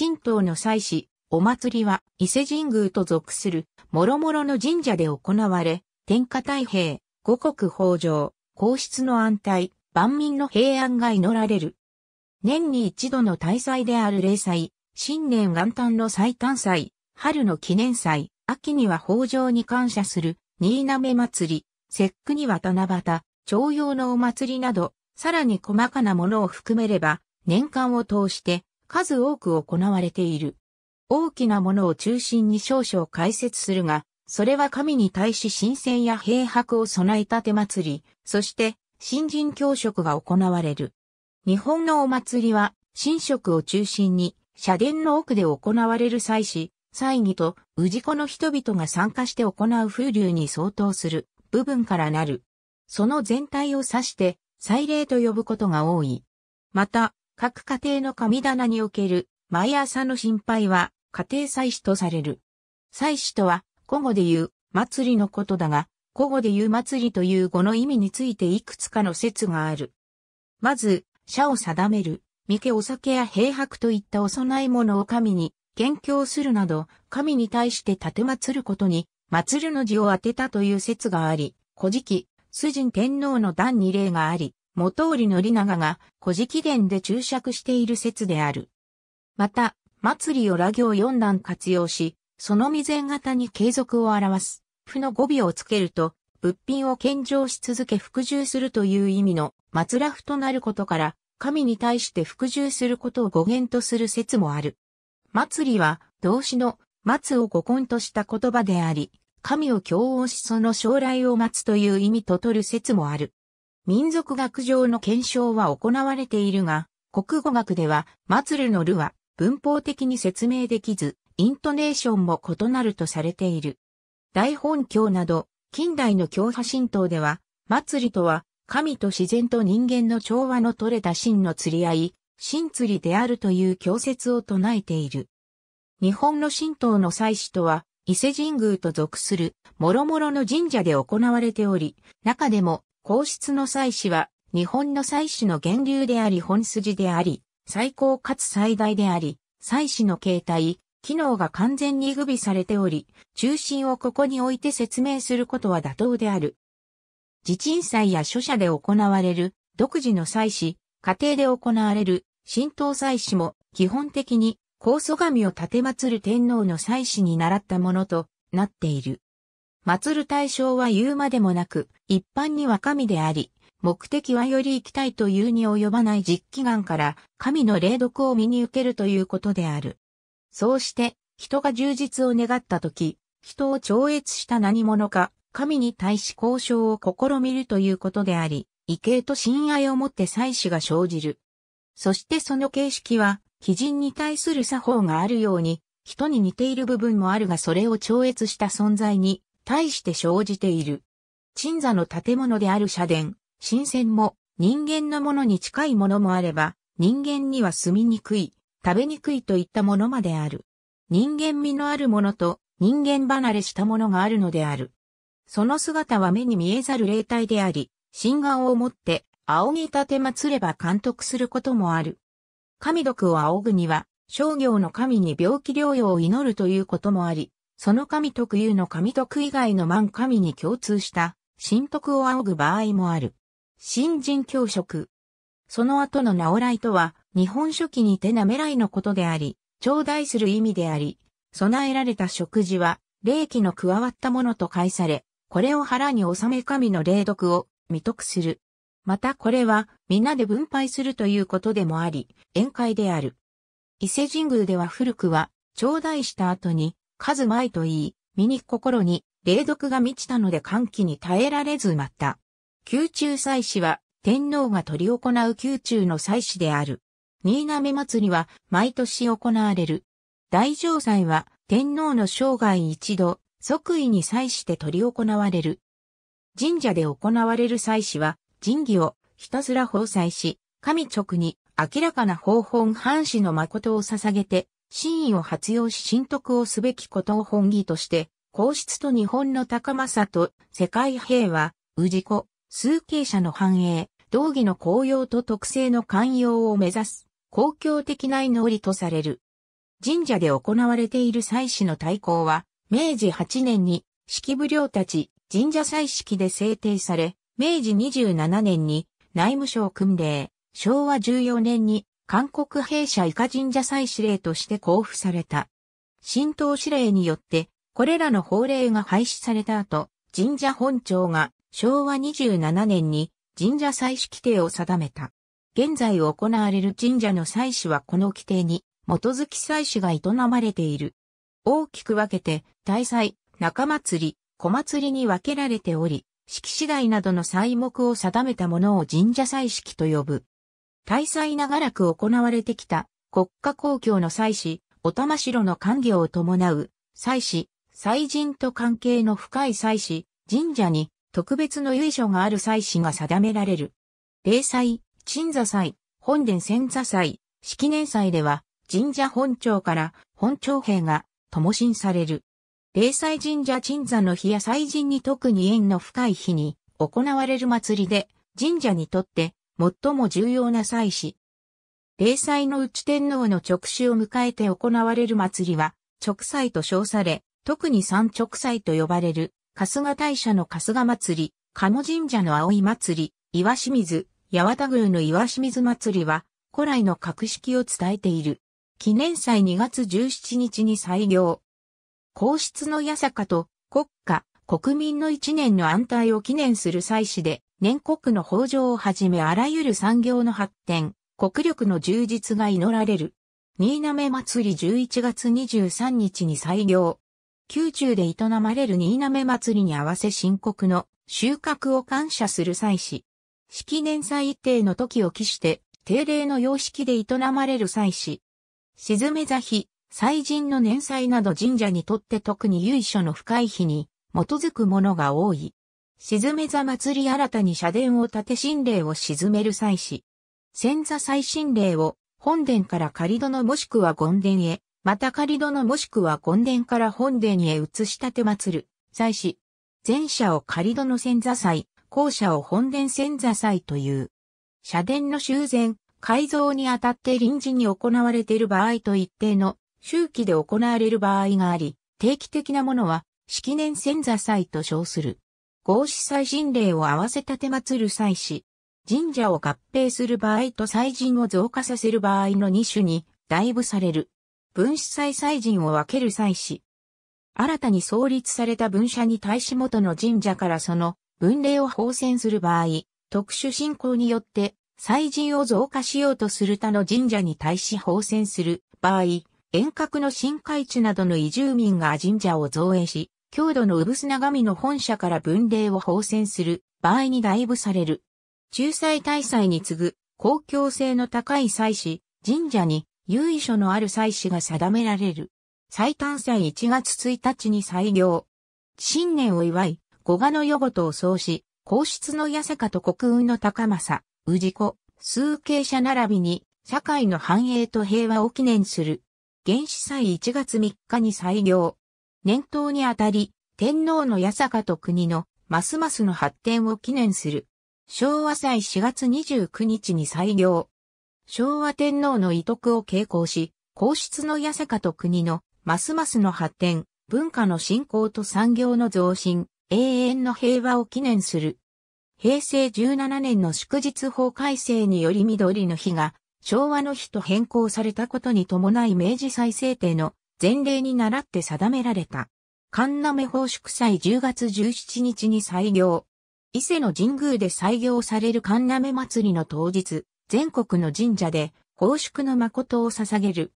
神道の祭祀、お祭りは伊勢神宮と属する諸々の神社で行われ、天下太平、五穀豊穣、皇室の安泰、万民の平安が祈られる。年に一度の大祭である例祭、新年元旦の祭誕祭、春の記念祭、秋には豊穣に感謝する、新滑祭り、節句には七夕、朝陽のお祭りなど、さらに細かなものを含めれば、年間を通して数多く行われている。大きなものを中心に少々解説するが、それは神に対し神聖や平白を備えた手祭り、そして新人教職が行われる。日本のお祭りは、神職を中心に、社殿の奥で行われる祭祀、祭儀と氏子の人々が参加して行う風流に相当する部分からなる。その全体を指して、祭礼と呼ぶことが多い。また、各家庭の神棚における毎朝の心配は家庭祭祀とされる。祭祀とは古語で言う祭りのことだが、古語で言う祭りという語の意味についていくつかの説がある。まず、社を定める、三家お酒や平白といったお供え物を神に献供するなど、神に対して立て祭ることに、祀るの字を当てたという説があり、古事記、崇神天皇の段二例があり、元織宣長が古事記伝で注釈している説である。また、祭りを羅行四段活用し、その未然型に継続を表す、負の語尾をつけると、物品を献上し続け服従するという意味の、松らふとなることから、神に対して服従することを語源とする説もある。祭りは、動詞の、松を語根とした言葉であり、神を共応しその将来を待つという意味と取る説もある。民族学上の検証は行われているが、国語学では、マツルのルは文法的に説明できず、イントネーションも異なるとされている。大本教など、近代の教派神道では、祭りとは、神と自然と人間の調和の取れた真の釣り合い、真釣りであるという教説を唱えている。日本の神道の祭祀とは、伊勢神宮と属する、諸々の神社で行われており、中でも、皇室の祭祀は、日本の祭祀の源流であり本筋であり、最高かつ最大であり、祭祀の形態、機能が完全に具備されており、中心をここに置いて説明することは妥当である。自鎮祭や諸社で行われる、独自の祭祀、家庭で行われる、神道祭祀も、基本的に、高祖神を奉る天皇の祭祀に習ったものとなっている。祀る対象は言うまでもなく、一般には神であり、目的はより行きたいというに及ばない実機願から神の霊読を身に受けるということである。そうして、人が充実を願ったとき、人を超越した何者か、神に対し交渉を試みるということであり、異形と親愛をもって祭祀が生じる。そしてその形式は、基人に対する作法があるように、人に似ている部分もあるがそれを超越した存在に対して生じている。鎮座の建物である社殿、神仙も人間のものに近いものもあれば、人間には住みにくい、食べにくいといったものまである。人間味のあるものと人間離れしたものがあるのである。その姿は目に見えざる霊体であり、心眼を持って仰ぎ立て祀れば監督することもある。神毒を仰ぐには、商業の神に病気療養を祈るということもあり、その神徳有の神徳以外の満神に共通した神徳を仰ぐ場合もある。新人教職。その後の直来とは、日本書紀にてなめらいのことであり、頂戴する意味であり、備えられた食事は、霊気の加わったものと解され、これを腹に収め神の霊徳を未徳する。またこれは、皆で分配するということでもあり、宴会である。伊勢神宮では古くは、頂戴した後に、数前と言い、身に心に霊毒が満ちたので歓喜に耐えられず埋まった。宮中祭祀は天皇が取り行う宮中の祭祀である。新滑祭りは毎年行われる。大上祭は天皇の生涯一度、即位に際して取り行われる。神社で行われる祭祀は、神儀をひたすら奉祭し、神直に明らかな方法藩士の誠を捧げて、真意を発揚し浸徳をすべきことを本義として、皇室と日本の高政と世界平和、氏子、数形者の繁栄、道義の公用と特性の寛容を目指す、公共的な祈りとされる。神社で行われている祭祀の対抗は、明治8年に、式部領たち、神社祭式で制定され、明治27年に内務省訓令、昭和14年に韓国兵舎以下神社祭司令として交付された。神道司令によって、これらの法令が廃止された後、神社本庁が昭和27年に神社祭祀規定を定めた。現在行われる神社の祭祀はこの規定に基づき祭祀が営まれている。大きく分けて、大祭、中祭り、小祭りに分けられており、式次第などの祭目を定めたものを神社祭式と呼ぶ。大祭長らく行われてきた国家公共の祭祀、お玉城の官業を伴う祭祀、祭神と関係の深い祭祀、神社に特別の由緒がある祭祀が定められる。霊祭、鎮座祭、本殿遷座祭、式年祭では神社本庁から本庁兵が灯進される。霊祭神社鎮座の日や祭神に特に縁の深い日に行われる祭りで神社にとって最も重要な祭祀。霊祭の内天皇の直死を迎えて行われる祭りは、直祭と称され、特に三直祭と呼ばれる、春日大社の春日祭り、鴨神社の葵祭り、岩清水、八幡宮の岩清水祭りは、古来の格式を伝えている。記念祭2月17日に採用。皇室の八坂と国家、国民の一年の安泰を記念する祭祀で、年国の豊穣をはじめあらゆる産業の発展、国力の充実が祈られる。新滑祭り11月23日に採業。宮中で営まれる新滑祭りに合わせ深刻の収穫を感謝する祭祀。式年祭一定の時を期して、定例の様式で営まれる祭祀。沈め座日、祭神の年祭など神社にとって特に由緒の深い日に基づくものが多い。沈め座祭り新たに社殿を建て神霊を沈める祭祀。千座祭神霊を本殿から仮殿もしくは権殿へ、また仮殿もしくは権殿から本殿へ移し立て祭る祭祀。前者を仮殿千座祭、後者を本殿千座祭という。社殿の修繕、改造にあたって臨時に行われている場合と一定の周期で行われる場合があり、定期的なものは式年千座祭と称する。合祀祭神霊を合わせ立て祀る祭祀。神社を合併する場合と祭神を増加させる場合の2種に、い部される。分子祭祭神を分ける祭祀。新たに創立された分社に対し元の神社からその分霊を放遷する場合、特殊信仰によって祭神を増加しようとする他の神社に対し放遷する場合、遠隔の新海地などの移住民が神社を造営し、郷土の産砂神の本社から分霊を放線する場合に代部される。仲裁大祭に次ぐ公共性の高い祭祀、神社に意所のある祭祀が定められる。最短祭1月1日に採用。新年を祝い、五賀の夜ごとを創始、皇室の八坂と国運の高政、氏子、数形者並びに、社会の繁栄と平和を記念する。原始祭1月3日に採用。年頭にあたり、天皇の八坂と国のますますの発展を記念する。昭和祭4月29日に採用。昭和天皇の遺徳を傾向し、皇室の八坂と国のますますの発展、文化の振興と産業の増進、永遠の平和を記念する。平成17年の祝日法改正により緑の日が昭和の日と変更されたことに伴い明治再制定の前例に倣って定められた。神目奉祝祭10月17日に採用。伊勢の神宮で採用される神目祭りの当日、全国の神社で奉祝の誠を捧げる。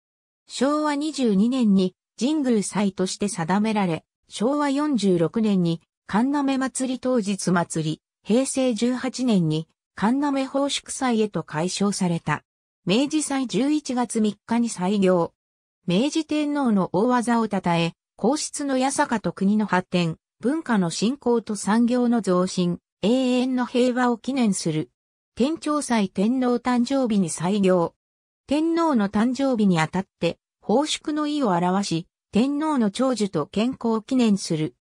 昭和22年に神宮祭として定められ、昭和46年に神目祭り当日祭り、平成18年に神目奉祝祭へと改称された。明治祭11月3日に採用。明治天皇の大技を称え、皇室の八坂と国の発展、文化の振興と産業の増進、永遠の平和を記念する。天朝祭天皇誕生日に採用。天皇の誕生日にあたって、奉祝の意を表し、天皇の長寿と健康を記念する。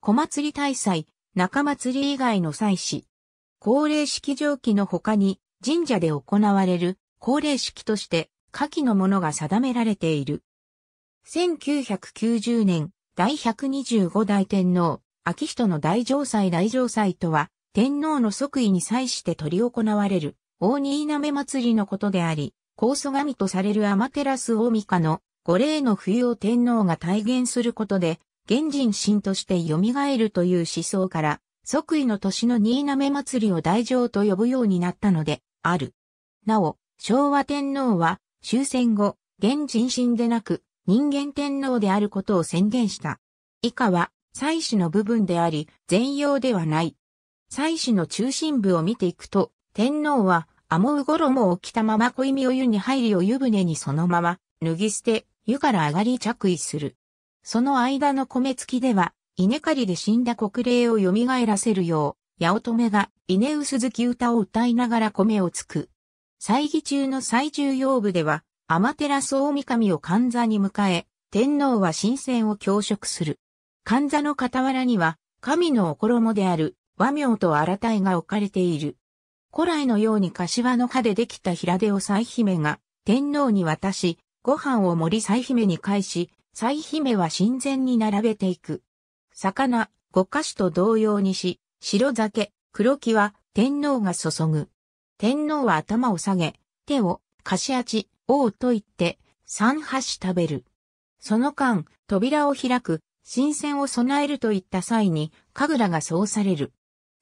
小祭り大祭、中祭り以外の祭祀。恒例式上記の他に、神社で行われる恒例式として、下記のものが定められている。1990年、第125代天皇、秋人の大城祭大城祭とは、天皇の即位に際して取り行われる、大新滑祭りのことであり、高祖神とされる天照大御の五霊の冬を天皇が体現することで、現人神として蘇るという思想から、即位の年の新滑祭りを大城と呼ぶようになったので、ある。なお、昭和天皇は、終戦後、現人神でなく、人間天皇であることを宣言した。以下は、祭祀の部分であり、全容ではない。祭祀の中心部を見ていくと、天皇は、アモウもを着たまま小弓を湯に入りを湯船にそのまま、脱ぎ捨て、湯から上がり着衣する。その間の米付きでは、稲刈りで死んだ国霊を蘇らせるよう、八乙女が稲薄月歌を歌いながら米をつく。祭儀中の最重要部では、天照大神を神座に迎え、天皇は神仙を教職する。神座の傍らには、神のお衣である和名と荒体が置かれている。古来のように柏の葉でできた平手を彩姫が天皇に渡し、ご飯を盛り彩姫に返し、彩姫は神前に並べていく。魚、五菓子と同様にし、白酒、黒木は天皇が注ぐ。天皇は頭を下げ、手を、菓子あち、おうと言って、三箸食べる。その間、扉を開く、新鮮を備えるといった際に、神楽がそうされる。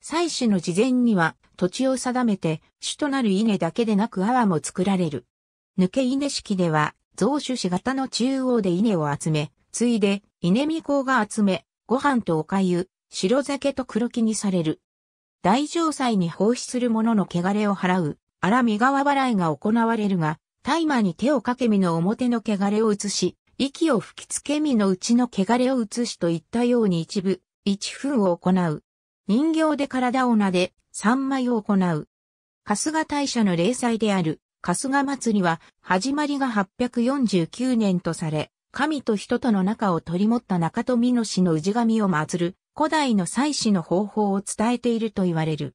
祭祀の事前には、土地を定めて、主となる稲だけでなく泡も作られる。抜け稲式では、増種士型の中央で稲を集め、ついで、稲見子が集め、ご飯とおかゆ、白酒と黒木にされる。大城祭に奉仕する者の汚れを払う、荒身川払いが行われるが、大麻に手をかけ身の表の汚れを移し、息を吹きつけ身の内の汚れを移しといったように一部、一分を行う。人形で体を撫で、三枚を行う。春日大社の霊祭である、春日祭りは、始まりが849年とされ、神と人との仲を取り持った中富の氏の氏神を祀る、古代の祭祀の方法を伝えていると言われる。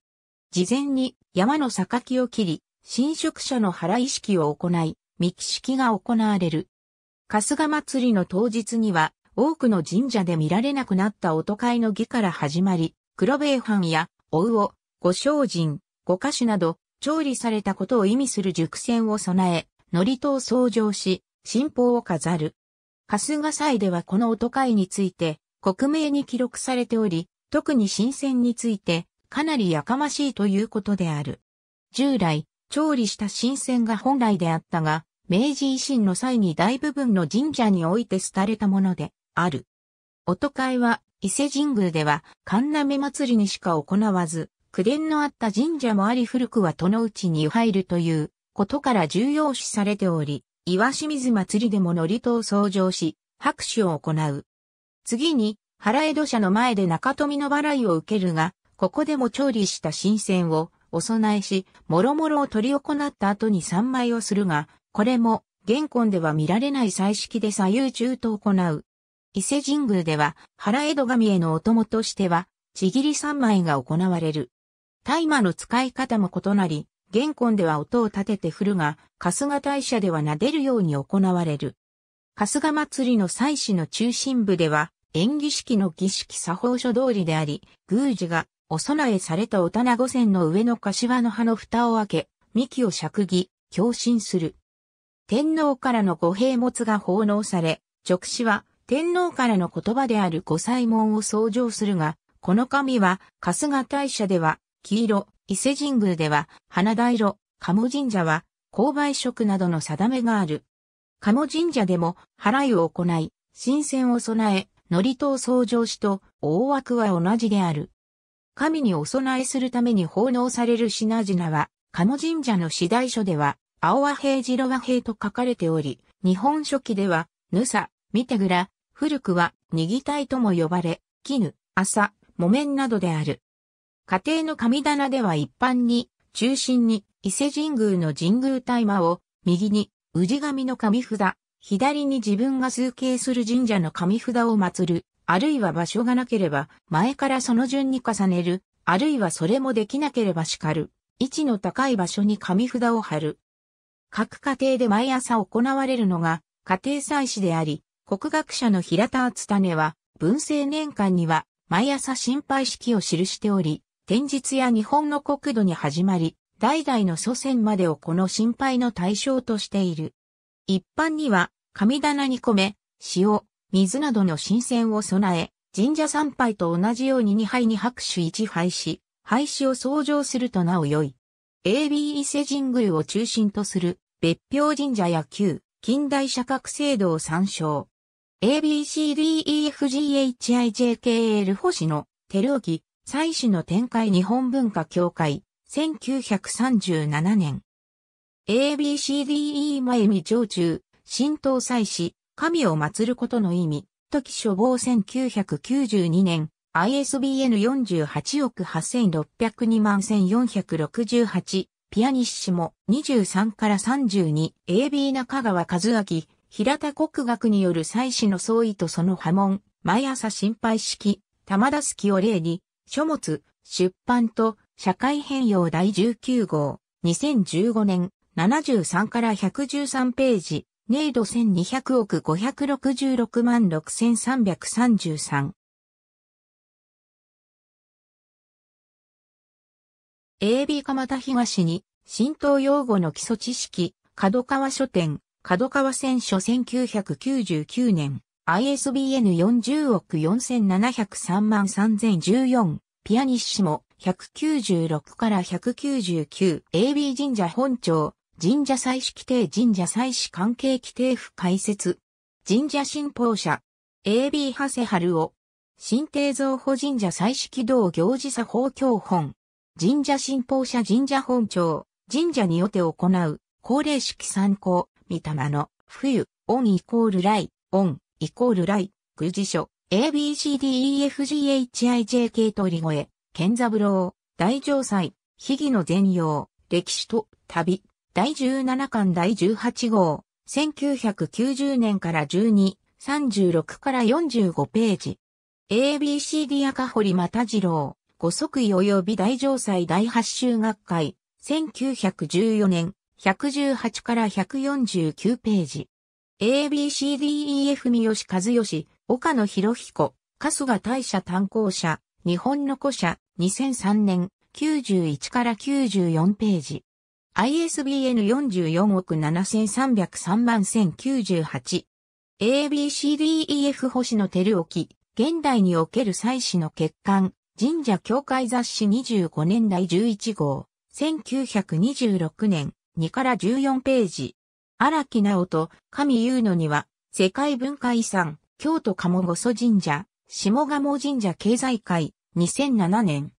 事前に山の榊を切り、神職者の原意識を行い、三木式が行われる。春日祭りの当日には、多くの神社で見られなくなった音会の儀から始まり、黒米藩や、お魚、ご精進、ご歌手など、調理されたことを意味する熟船を備え、祝詞を創上し、神宝を飾る。春日祭ではこの音会について、国名に記録されており、特に新鮮について、かなりやかましいということである。従来、調理した新鮮が本来であったが、明治維新の際に大部分の神社において廃れたものである。お都会は伊勢神宮では神鍋祭りにしか行わず、口伝のあった神社もあり古くは都の内に入るということから重要視されており、岩清水祭りでも祝詞を創上し、拍手を行う。次に、原江戸社の前で中富の払いを受けるが、ここでも調理した新鮮をお供えし、諸々を取り行った後に三枚をするが、これも、玄根では見られない彩色で左右中と行う。伊勢神宮では、原江戸神へのお供としては、ちぎり三枚が行われる。大麻の使い方も異なり、玄根では音を立てて振るが、春日大社では撫でるように行われる。春日祭りの祭祀の中心部では、演技式の儀式作法書通りであり、宮司がお供えされたお棚五線の上の柏の葉の蓋を開け、幹を釈義、共振する。天皇からの御幣物が奉納され、直使は天皇からの言葉である御祭文を創上するが、この神は春日大社では黄色、伊勢神宮では花田色、鴨神社は勾配職などの定めがある。鴨神社でも払いを行い、神仙を備え、祝詞を創上しと大枠は同じである。神にお供えするために奉納される品々は、鴨神社の四大書では、青和平白和平と書かれており、日本書紀では、ぬさ、見てぐら、古くは、にぎたいとも呼ばれ、絹、朝、木綿などである。家庭の神棚では一般に、中心に伊勢神宮の神宮大魔を、右に氏神の神札、左に自分が崇敬する神社の神札を祀るあるいは場所がなければ、前からその順に重ねる、あるいはそれもできなければ叱る、位置の高い場所に紙札を貼る。各家庭で毎朝行われるのが、家庭祭祀であり、国学者の平田厚種は、文政年間には、毎朝心配式を記しており、天日や日本の国土に始まり、代々の祖先までをこの心配の対象としている。一般には、神棚にめ、塩、水などの神鮮を備え、神社参拝と同じように二杯に拍手一杯し、廃止を創上するとなお良い。AB 伊勢神宮を中心とする別表神社や旧近代社格制度を参照。ABCDEFGHIJKL 星野、照沖、祭祀の展開日本文化協会、1937年。ABCDE 前見上中、新道祭祀、神を祀ることの意味、時書房1992年、ISBN 48億8602万1468、ピアニッシモ23から32、AB 中川和明、平田国学による祭祀の創意とその波紋、毎朝心配式、玉田月を例に、書物、出版と、社会変容第19号、2015年、73から113ページ、ネイド1200億566万6333。AB 蒲田東に、浸透用語の基礎知識、角川書店、角川選書1999年、ISBN 40億4703万3014、ピアニッシモ196から 199AB 神社本庁、神社祭祀規定神社祭祀関係規定府解説。神社信奉者。AB 長谷春夫。新帝造保神社祭祀軌道行事作法教本。神社信奉者神社本庁。神社によって行う。高齢式参考。御霊の。冬。オンイコール来。オンイコール来。宮司書。ABCDEFGHIJK 通り越え。健三郎。大城祭。秘儀の全容。歴史と旅。第17巻第18号、1990年から12、36から45ページ。ABCD 赤堀又次郎、五位及び大城祭第8週学会、1914年、118から149ページ。ABCDEF 三好和義、岡野博彦、春日大社担当者、日本の古社、2003年、91から94ページ。ISBN 44億7303万1098。ABCDEF 星野照沖、現代における祭祀の欠陥、神社教会雑誌25年代11号、1926年2から14ページ。荒木直と神優のには、世界文化遺産、京都鴨御祖神社、下鴨神社経済会、2007年。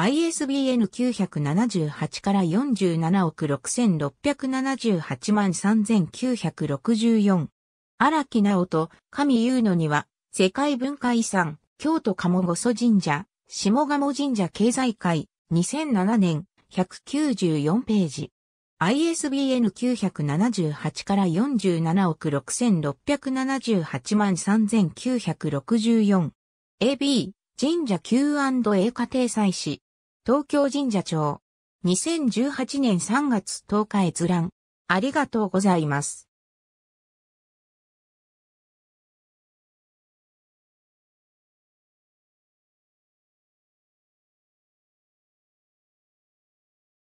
ISBN 978から47億6678万3964。荒木直と神優のには、世界文化遺産、京都鴨御祖神社、下鴨神社経済会、2007年、194ページ。ISBN 978から47億6678万3964。AB、神社 Q&A 家庭祭祀、東京神社庁。2018年3月10日閲覧。ありがとうございます。